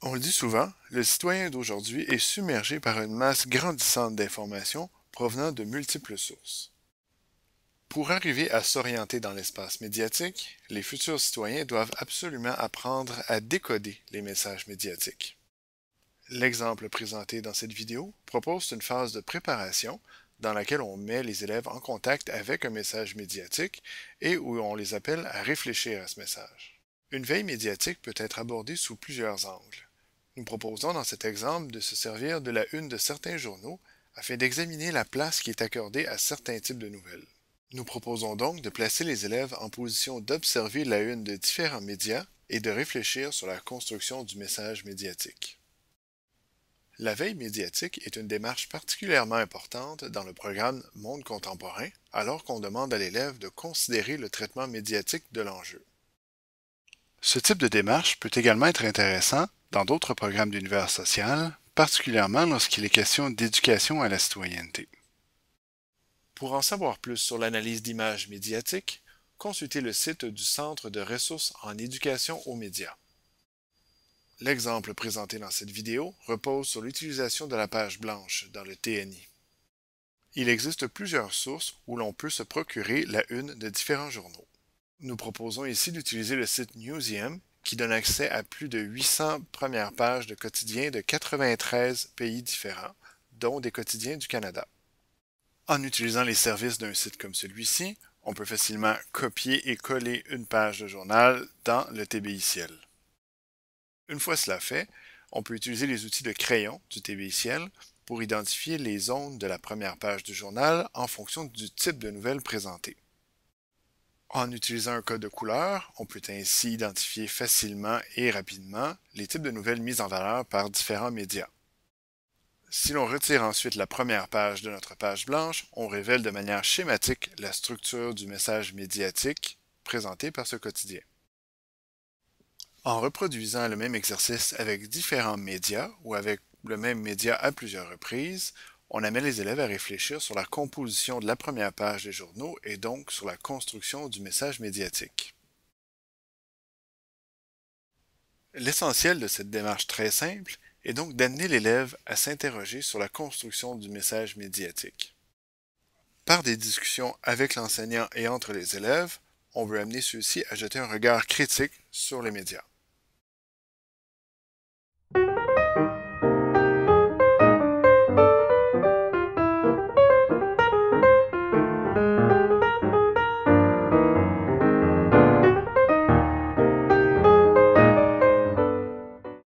On le dit souvent, le citoyen d'aujourd'hui est submergé par une masse grandissante d'informations provenant de multiples sources. Pour arriver à s'orienter dans l'espace médiatique, les futurs citoyens doivent absolument apprendre à décoder les messages médiatiques. L'exemple présenté dans cette vidéo propose une phase de préparation dans laquelle on met les élèves en contact avec un message médiatique et où on les appelle à réfléchir à ce message. Une veille médiatique peut être abordée sous plusieurs angles. Nous proposons dans cet exemple de se servir de la une de certains journaux afin d'examiner la place qui est accordée à certains types de nouvelles. Nous proposons donc de placer les élèves en position d'observer la une de différents médias et de réfléchir sur la construction du message médiatique. La veille médiatique est une démarche particulièrement importante dans le programme Monde contemporain, alors qu'on demande à l'élève de considérer le traitement médiatique de l'enjeu. Ce type de démarche peut également être intéressant dans d'autres programmes d'univers social, particulièrement lorsqu'il est question d'éducation à la citoyenneté. Pour en savoir plus sur l'analyse d'images médiatiques, consultez le site du Centre de ressources en éducation aux médias. L'exemple présenté dans cette vidéo repose sur l'utilisation de la page blanche dans le TNI. Il existe plusieurs sources où l'on peut se procurer la une de différents journaux. Nous proposons ici d'utiliser le site Newsium qui donne accès à plus de 800 premières pages de quotidiens de 93 pays différents, dont des quotidiens du Canada. En utilisant les services d'un site comme celui-ci, on peut facilement copier et coller une page de journal dans le tbi Une fois cela fait, on peut utiliser les outils de crayon du tbi pour identifier les zones de la première page du journal en fonction du type de nouvelles présentées. En utilisant un code de couleur, on peut ainsi identifier facilement et rapidement les types de nouvelles mises en valeur par différents médias. Si l'on retire ensuite la première page de notre page blanche, on révèle de manière schématique la structure du message médiatique présenté par ce quotidien. En reproduisant le même exercice avec différents médias ou avec le même média à plusieurs reprises, on amène les élèves à réfléchir sur la composition de la première page des journaux et donc sur la construction du message médiatique. L'essentiel de cette démarche très simple est donc d'amener l'élève à s'interroger sur la construction du message médiatique. Par des discussions avec l'enseignant et entre les élèves, on veut amener ceux-ci à jeter un regard critique sur les médias.